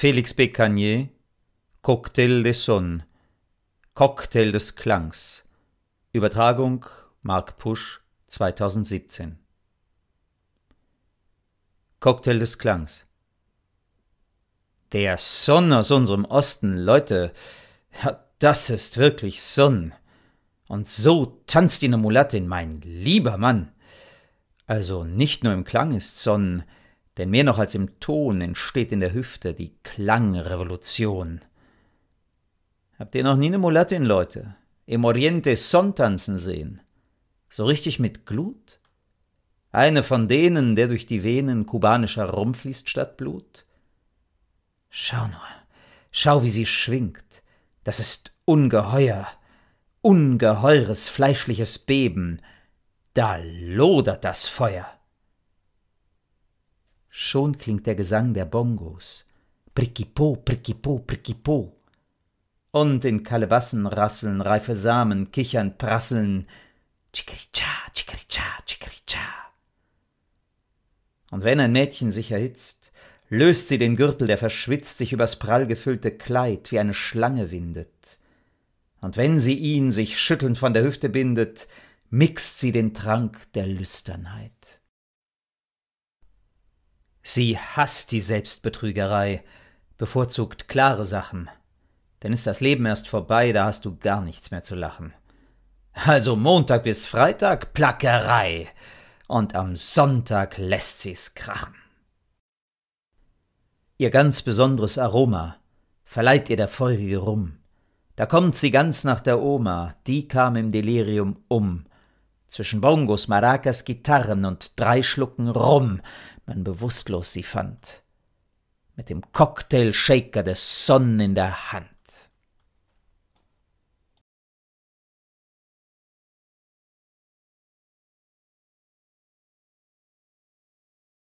Felix Becanier, Cocktail des Son, Cocktail des Klangs, Übertragung Mark Pusch 2017. Cocktail des Klangs. Der Son aus unserem Osten, Leute, ja, das ist wirklich Son. Und so tanzt die Mulattin, mein lieber Mann. Also nicht nur im Klang ist Son, denn mehr noch als im Ton entsteht in der Hüfte die Klangrevolution. Habt ihr noch nie eine Mulattin, Leute? Im Oriente Son tanzen sehen? So richtig mit Glut? Eine von denen, der durch die Venen kubanischer Rum fließt statt Blut? Schau nur, schau, wie sie schwingt. Das ist ungeheuer, ungeheures fleischliches Beben. Da lodert das Feuer. Schon klingt der Gesang der Bongos. Prickipo, prickipo, prickipo. Und in Kalebassen rasseln reife Samen, kichern, prasseln. Tschikricha, tschikricha, tschikricha. Und wenn ein Mädchen sich erhitzt, löst sie den Gürtel, der verschwitzt sich übers prall gefüllte Kleid wie eine Schlange windet. Und wenn sie ihn sich schüttelnd von der Hüfte bindet, mixt sie den Trank der Lüsternheit. Sie hasst die Selbstbetrügerei, bevorzugt klare Sachen. Denn ist das Leben erst vorbei, da hast du gar nichts mehr zu lachen. Also Montag bis Freitag Plackerei und am Sonntag lässt sie's krachen. Ihr ganz besonderes Aroma verleiht ihr der Folge rum. Da kommt sie ganz nach der Oma, die kam im Delirium um. Zwischen Bongos, Maracas, Gitarren und drei Schlucken Rum man bewusstlos sie fand, mit dem Cocktail-Shaker der Sonne in der Hand.